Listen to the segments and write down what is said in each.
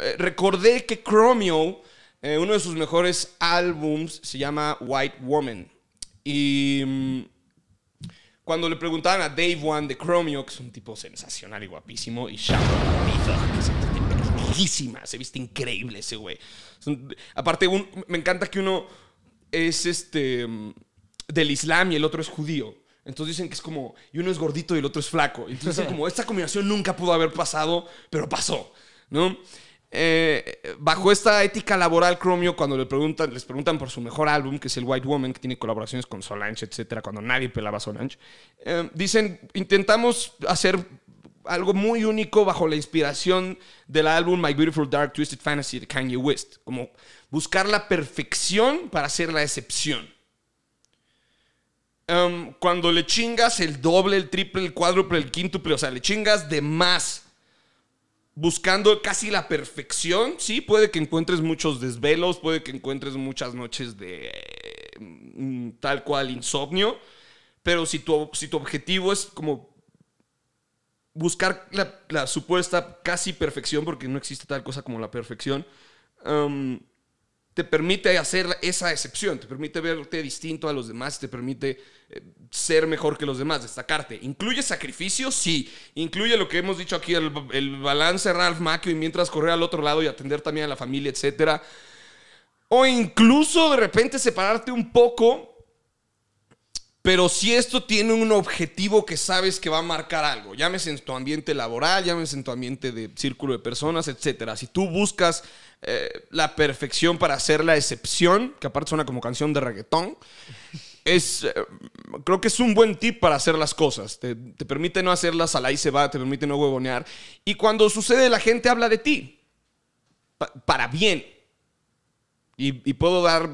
Eh, recordé que Chromio, eh, uno de sus mejores álbums, se llama White Woman. Y mm, cuando le preguntaban a Dave One de Chromio, que es un tipo sensacional y guapísimo, y que se viste bellísima, se viste increíble ese güey. aparte, me encanta que uno es este mm, del Islam y el otro es judío. Entonces dicen que es como, y uno es gordito y el otro es flaco. Entonces dicen como, esta combinación nunca pudo haber pasado, pero pasó, ¿no? Eh, bajo esta ética laboral, Chromio, cuando le preguntan, les preguntan por su mejor álbum, que es el White Woman, que tiene colaboraciones con Solange, etcétera, cuando nadie pelaba Solange, eh, dicen: intentamos hacer algo muy único bajo la inspiración del álbum My Beautiful Dark Twisted Fantasy de Kanye West. Como buscar la perfección para hacer la excepción. Em, cuando le chingas el doble, el triple, el cuádruple, el quíntuple, o sea, le chingas de más buscando casi la perfección, sí, puede que encuentres muchos desvelos, puede que encuentres muchas noches de mm, mm, tal cual insomnio, pero si tu, si tu objetivo es como buscar la, supuesta casi perfección, porque no existe tal cosa como la perfección, te permite hacer esa excepción, te permite verte distinto a los demás, te permite eh, ser mejor que los demás, destacarte. ¿Incluye sacrificio? Sí. ¿Incluye lo que hemos dicho aquí, el, el balance Ralph Macchio y mientras correr al otro lado y atender también a la familia, etcétera? O incluso de repente separarte un poco pero si esto tiene un objetivo que sabes que va a marcar algo, llámese en tu ambiente laboral, llámese en tu ambiente de círculo de personas, etc. Si tú buscas eh, la perfección para hacer la excepción, que aparte suena como canción de reggaetón, es, eh, creo que es un buen tip para hacer las cosas. Te, permite no hacerlas a la y se va, te permite no huevonear. Y cuando sucede, la gente habla de ti. para bien. y puedo dar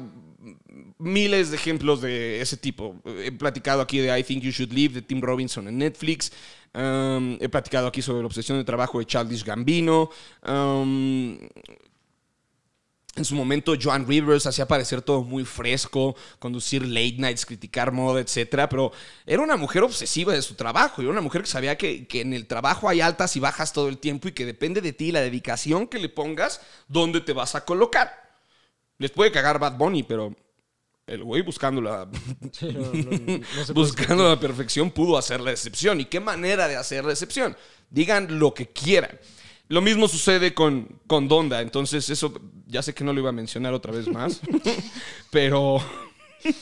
miles de ejemplos de ese tipo. He platicado aquí de I Think You Should Leave de Tim Robinson en Netflix. Um, he platicado aquí sobre la obsesión de trabajo de Childish Gambino. Um, en su momento, Joan Rivers hacía parecer todo muy fresco, conducir late nights, criticar moda, etc. Pero era una mujer obsesiva de su trabajo y una mujer que sabía que, en el trabajo hay altas y bajas todo el tiempo y que depende de ti la dedicación que le pongas, dónde te vas a colocar. Les puede cagar Bad Bunny, pero el güey buscando la, buscando la perfección pudo hacer la decepción. ¿Y qué manera de hacer la excepción? Digan lo que quieran. Lo mismo sucede con, con Donda, entonces eso ya sé que no lo iba a mencionar otra vez más, pero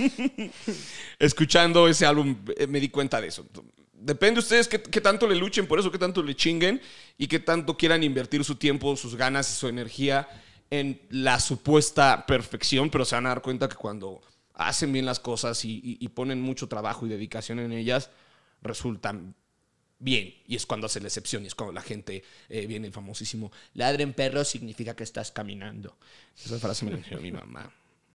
escuchando ese álbum eh, me di cuenta de eso. Depende de ustedes qué, qué, tanto le luchen por eso, qué tanto le chinguen y qué tanto quieran invertir su tiempo, sus ganas y su energía en la supuesta perfección, pero se van a dar cuenta que cuando hacen bien las cosas y, ponen mucho trabajo y dedicación en ellas, resultan bien. Y es cuando hace la excepción y es cuando la gente eh, viene el famosísimo ladren perros significa que estás caminando. Esa frase me la mi mamá.